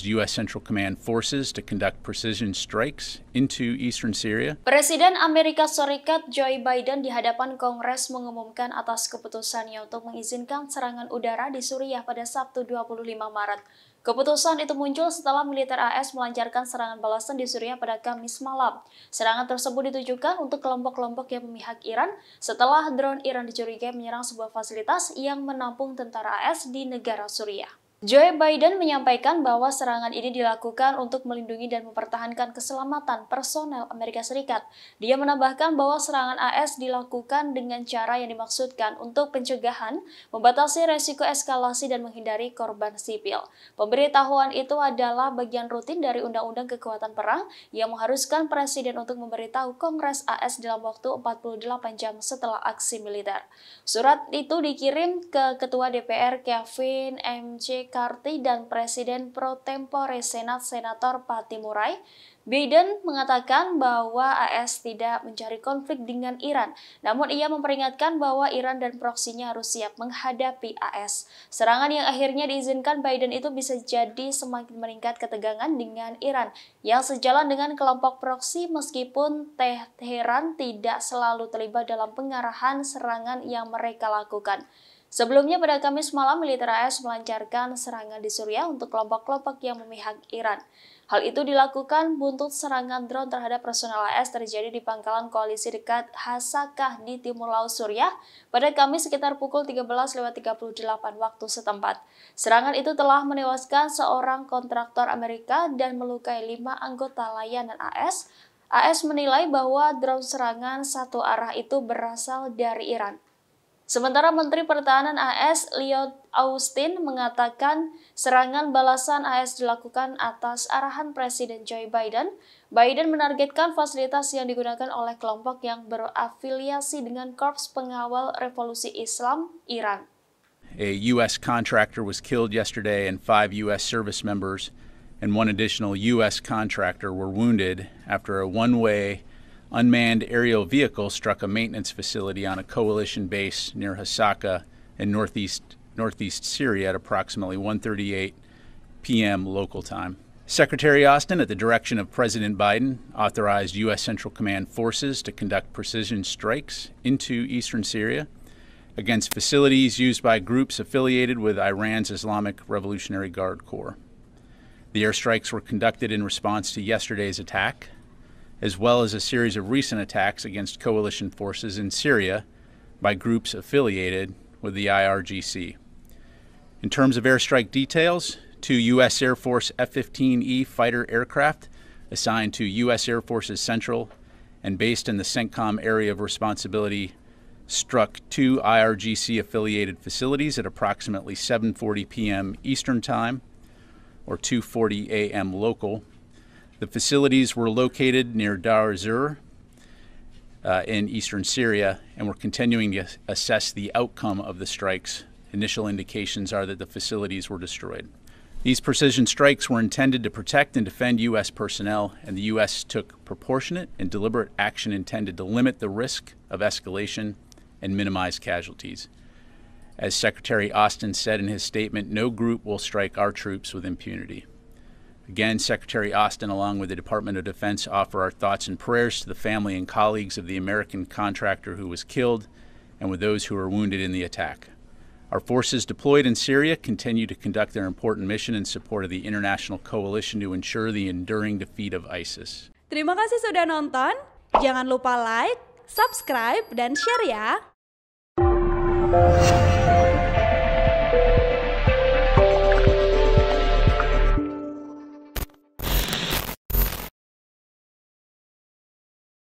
U.S. Central Command forces to conduct precision strikes into eastern Syria. Presiden Amerika Serikat Joe Biden di hadapan Kongres mengumumkan atas keputusannya untuk mengizinkan serangan udara di Suriah pada Sabtu 25 Maret. Keputusan itu muncul setelah militer AS melancarkan serangan balasan di Suriah pada Kamis malam. Serangan tersebut ditujukan untuk kelompok-kelompok yang memihak Iran setelah drone Iran dicurigai menyerang sebuah fasilitas yang menampung tentara AS di negara Suriah. Joe Biden menyampaikan bahwa serangan ini dilakukan untuk melindungi dan mempertahankan keselamatan personel Amerika Serikat. Dia menambahkan bahwa serangan AS dilakukan dengan cara yang dimaksudkan untuk pencegahan, membatasi resiko eskalasi, dan menghindari korban sipil. Pemberitahuan itu adalah bagian rutin dari Undang-Undang Kekuatan Perang yang mengharuskan Presiden untuk memberitahu Kongres AS dalam waktu 48 jam setelah aksi militer. Surat itu dikirim ke Ketua DPR Kevin M. Karti dan Presiden pro tempore Senat Senator Patimurai, Biden mengatakan bahwa AS tidak mencari konflik dengan Iran, namun ia memperingatkan bahwa Iran dan proksinya harus siap menghadapi AS. Serangan yang akhirnya diizinkan Biden itu bisa jadi semakin meningkat ketegangan dengan Iran, yang sejalan dengan kelompok proksi meskipun Teheran tidak selalu terlibat dalam pengarahan serangan yang mereka lakukan. Sebelumnya pada Kamis malam, militer AS melancarkan serangan di Suriah untuk kelompok-kelompok yang memihak Iran. Hal itu dilakukan buntut serangan drone terhadap personel AS terjadi di pangkalan koalisi dekat Hasakah di timur laut Suriah pada Kamis sekitar pukul 13.38 waktu setempat. Serangan itu telah menewaskan seorang kontraktor Amerika dan melukai lima anggota layanan AS. AS menilai bahwa drone serangan satu arah itu berasal dari Iran. Sementara Menteri Pertahanan AS Leo Austin mengatakan serangan balasan AS dilakukan atas arahan Presiden Joe Biden. Biden menargetkan fasilitas yang digunakan oleh kelompok yang berafiliasi dengan Korps Pengawal Revolusi Islam, Iran. A U.S. contractor was killed yesterday and five U.S. service members and one additional U.S. contractor were wounded after a one-way unmanned aerial vehicle struck a maintenance facility on a coalition base near Hasaka in northeast northeast Syria at approximately 1:38 p.m. local time. Secretary Austin, at the direction of President Biden, authorized U.S. Central Command forces to conduct precision strikes into eastern Syria against facilities used by groups affiliated with Iran's Islamic Revolutionary Guard Corps. The airstrikes were conducted in response to yesterday's attack as well as a series of recent attacks against coalition forces in Syria by groups affiliated with the IRGC. In terms of airstrike details, two U.S. Air Force F 15E fighter aircraft assigned to U.S. Air Forces Central and based in the CENTCOM area of responsibility struck two IRGC affiliated facilities at approximately 7:40 p.m. Eastern Time or 2:40 a.m. local the facilities were located near Dar zur uh, in eastern Syria, and we're continuing to assess the outcome of the strikes. Initial indications are that the facilities were destroyed. These precision strikes were intended to protect and defend U.S. personnel, and the U.S. took proportionate and deliberate action intended to limit the risk of escalation and minimize casualties. As Secretary Austin said in his statement, no group will strike our troops with impunity. Again, Secretary Austin, along with the Department of Defense, offer our thoughts and prayers to the family and colleagues of the American contractor who was killed and with those who were wounded in the attack. Our forces deployed in Syria continue to conduct their important mission in support of the international coalition to ensure the enduring defeat of ISIS. Terima kasih sudah nonton. Jangan lupa like, subscribe, dan share ya.